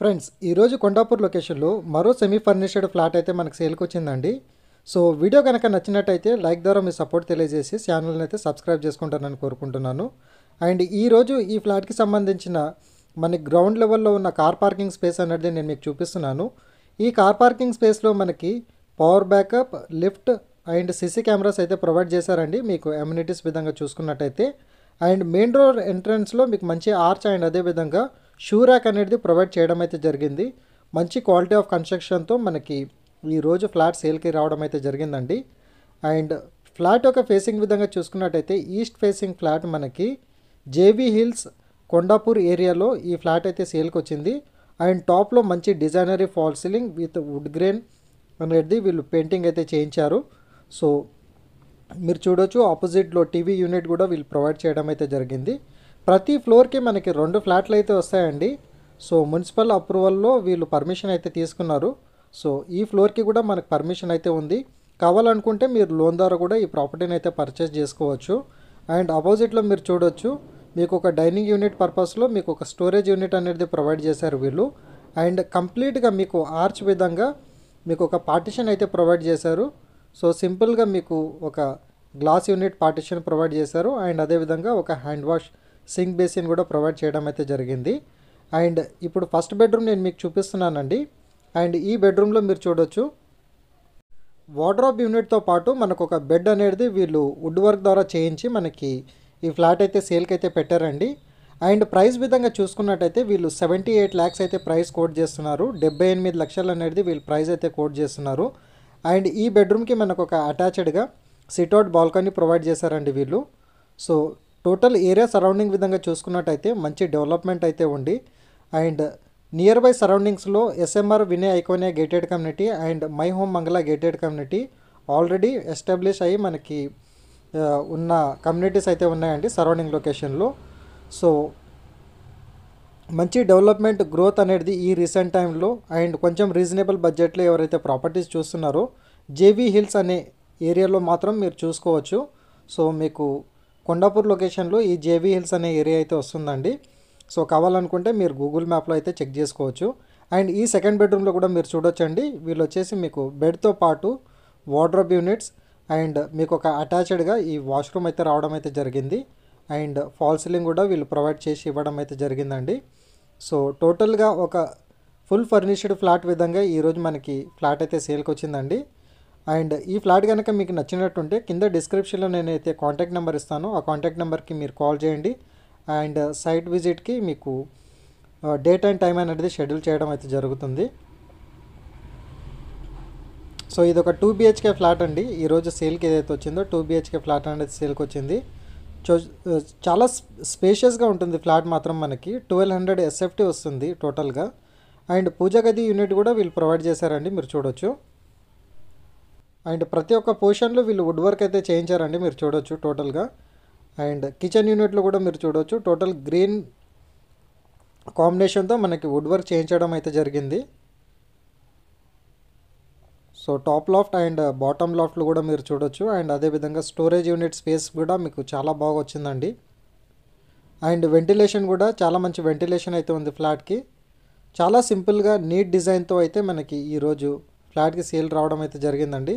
friends ఈరోజు కొండాపూర్ లొకేషన్లో మరో సెమీ ఫర్నిషడ్ ఫ్లాట్ అయితే మనకు సేల్కి వచ్చిందండి సో వీడియో కనుక నచ్చినట్టయితే లైక్ ద్వారా మీ సపోర్ట్ తెలియజేసి ఛానల్ని అయితే సబ్స్క్రైబ్ చేసుకుంటానని కోరుకుంటున్నాను అండ్ ఈరోజు ఈ ఫ్లాట్కి సంబంధించిన మనకి గ్రౌండ్ లెవెల్లో ఉన్న కార్ పార్కింగ్ స్పేస్ అనేది నేను మీకు చూపిస్తున్నాను ఈ కార్ పార్కింగ్ స్పేస్లో మనకి power backup lift and CC cameras అయితే ప్రొవైడ్ చేశారండి మీకు అమ్యూనిటీస్ విధంగా చూసుకున్నట్టయితే అండ్ మెయిన్ రోడ్ ఎంట్రన్స్లో మీకు మంచి ఆర్చ్ అండ్ అదేవిధంగా షూరాక్ అనేది ప్రొవైడ్ చేయడం అయితే జరిగింది మంచి క్వాలిటీ ఆఫ్ కన్స్ట్రక్షన్తో మనకి ఈరోజు ఫ్లాట్ సేల్కి రావడం అయితే జరిగిందండి అండ్ ఫ్లాట్ యొక్క ఫేసింగ్ విధంగా చూసుకున్నట్టయితే ఈస్ట్ ఫేసింగ్ ఫ్లాట్ మనకి జేబీ హిల్స్ కొండాపూర్ ఏరియాలో ఈ ఫ్లాట్ అయితే సేల్కి వచ్చింది అండ్ టాప్లో మంచి designery fall ceiling with wood grain అనేది వీళ్ళు పెయింటింగ్ అయితే చేయించారు సో మీరు చూడొచ్చు ఆపోజిట్లో టీవీ యూనిట్ కూడా వీళ్ళు ప్రొవైడ్ చేయడం అయితే జరిగింది ప్రతి ఫ్లోర్కి మనకి రెండు ఫ్లాట్లు అయితే వస్తాయండి సో మున్సిపల్ అప్రూవల్లో వీళ్ళు పర్మిషన్ అయితే తీసుకున్నారు సో ఈ ఫ్లోర్కి కూడా మనకు పర్మిషన్ అయితే ఉంది కావాలనుకుంటే మీరు లోన్ ద్వారా కూడా ఈ ప్రాపర్టీని అయితే పర్చేస్ చేసుకోవచ్చు అండ్ అపోజిట్లో మీరు చూడొచ్చు మీకు ఒక డైనింగ్ యూనిట్ పర్పస్లో మీకు ఒక స్టోరేజ్ యూనిట్ అనేది ప్రొవైడ్ చేశారు వీళ్ళు అండ్ కంప్లీట్గా మీకు ఆర్చ్ విధంగా మీకు ఒక పార్టిషన్ అయితే ప్రొవైడ్ చేశారు సో సింపుల్గా మీకు ఒక గ్లాస్ యూనిట్ పార్టిషన్ ప్రొవైడ్ చేశారు అండ్ అదేవిధంగా ఒక హ్యాండ్ వాష్ సింక్ బేసిన్ కూడా ప్రొవైడ్ చేయడం అయితే జరిగింది అండ్ ఇప్పుడు ఫస్ట్ బెడ్రూమ్ నేను మీకు చూపిస్తున్నానండి అండ్ ఈ బెడ్రూమ్లో మీరు చూడొచ్చు వార్డ్రాబ్ యూనిట్తో పాటు మనకు ఒక బెడ్ అనేది వీళ్ళు వుడ్ వర్క్ ద్వారా చేయించి మనకి ఈ ఫ్లాట్ అయితే సేల్కి అయితే పెట్టారండి అండ్ ప్రైస్ విధంగా చూసుకున్నట్టయితే వీళ్ళు సెవెంటీ ఎయిట్ ల్యాక్స్ అయితే ప్రైస్ కోట్ చేస్తున్నారు డెబ్బై ఎనిమిది లక్షలు అనేది వీళ్ళు ప్రైస్ అయితే కోట్ చేస్తున్నారు అండ్ ఈ బెడ్రూమ్కి మనకు ఒక అటాచ్డ్గా సిట్అవుట్ బాల్కనీ ప్రొవైడ్ చేశారండి వీళ్ళు సో టోటల్ ఏరియా సరౌండింగ్ విధంగా చూసుకున్నట్టయితే మంచి డెవలప్మెంట్ అయితే ఉంది అండ్ నియర్ బై సరౌండింగ్స్లో SMR Vinay Iconia gated community and my home Mangala gated community already establish అయ్యి మనకి ఉన్న కమ్యూనిటీస్ అయితే ఉన్నాయండి సరౌండింగ్ లొకేషన్లో సో మంచి డెవలప్మెంట్ గ్రోత్ అనేది ఈ రీసెంట్ టైంలో అండ్ కొంచెం రీజనబుల్ బడ్జెట్లో ఎవరైతే ప్రాపర్టీస్ చూస్తున్నారో జేవీ హిల్స్ అనే ఏరియాలో మాత్రం మీరు చూసుకోవచ్చు సో మీకు కొండాపూర్ లొకేషన్లో ఈ జేబీ హిల్స్ అనే ఏరియా అయితే వస్తుందండి సో కావాలనుకుంటే మీరు గూగుల్ మ్యాప్లో అయితే చెక్ చేసుకోవచ్చు అండ్ ఈ సెకండ్ బెడ్రూమ్లో కూడా మీరు చూడొచ్చండి వీళ్ళు వచ్చేసి మీకు బెడ్తో పాటు వార్డ్రోబ్ యూనిట్స్ అండ్ మీకు ఒక అటాచ్డ్గా ఈ వాష్రూమ్ అయితే రావడం అయితే జరిగింది అండ్ ఫాల్ సీలింగ్ కూడా వీళ్ళు ప్రొవైడ్ చేసి ఇవ్వడం అయితే జరిగిందండి సో టోటల్గా ఒక ఫుల్ ఫర్నిష్డ్ ఫ్లాట్ విధంగా ఈరోజు మనకి ఫ్లాట్ అయితే సేల్కి వచ్చిందండి అండ్ ఈ ఫ్లాట్ కనుక మీకు నచ్చినట్టుంటే కింద డిస్క్రిప్షన్లో నేనైతే కాంటాక్ట్ నెంబర్ ఇస్తాను ఆ కాంటాక్ట్ నెంబర్కి మీరు కాల్ చేయండి అండ్ సైట్ విజిట్కి మీకు డేట్ అండ్ టైం అనేది షెడ్యూల్ చేయడం అయితే జరుగుతుంది సో ఇది ఒక టూ బిహెచ్కే ఫ్లాట్ అండి ఈరోజు సేల్కి ఏదైతే వచ్చిందో టూ బిహెచ్కే ఫ్లాట్ అనేది సేల్కి వచ్చింది చో చాలా స్పేషియస్గా ఉంటుంది ఫ్లాట్ మాత్రం మనకి ట్వెల్వ్ హండ్రెడ్ ఎస్ఎఫ్టీ వస్తుంది టోటల్గా అండ్ పూజా గది యూనిట్ కూడా వీళ్ళు ప్రొవైడ్ చేశారండి మీరు చూడొచ్చు అండ్ ప్రతి ఒక్క పోర్షన్లో వీళ్ళు వుడ్ వర్క్ అయితే చేయించారండి మీరు చూడొచ్చు టోటల్గా అండ్ కిచెన్ యూనిట్లో కూడా మీరు చూడొచ్చు టోటల్ గ్రీన్ కాంబినేషన్తో మనకి వుడ్ వర్క్ చేయించడం అయితే జరిగింది so top loft and bottom లాఫ్ట్లు కూడా మీరు చూడొచ్చు అండ్ అదేవిధంగా స్టోరేజ్ యూనిట్ స్పేస్ కూడా మీకు చాలా బాగా వచ్చిందండి అండ్ వెంటిలేషన్ కూడా చాలా మంచి వెంటిలేషన్ అయితే ఉంది ఫ్లాట్కి చాలా సింపుల్గా నీట్ డిజైన్తో అయితే మనకి ఈరోజు ఫ్లాట్కి సేల్ రావడం అయితే జరిగిందండి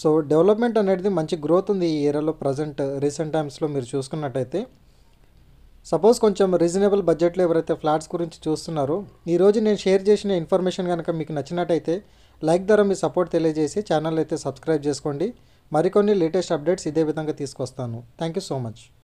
సో డెవలప్మెంట్ అనేది మంచి గ్రోత్ ఉంది ఈ ఏరియాలో ప్రజెంట్ రీసెంట్ టైమ్స్లో మీరు చూసుకున్నట్టయితే సపోజ్ కొంచెం రీజనబుల్ బడ్జెట్లో ఎవరైతే ఫ్లాట్స్ గురించి చూస్తున్నారో ఈరోజు నేను షేర్ చేసిన ఇన్ఫర్మేషన్ కనుక మీకు నచ్చినట్టయితే లైక్ ద్వారా మీ సపోర్ట్ తెలియజేసి ఛానల్ అయితే సబ్స్క్రైబ్ చేసుకోండి మరికొన్ని లేటెస్ట్ అప్డేట్స్ ఇదే విధంగా తీసుకొస్తాను థ్యాంక్ యూ సో మచ్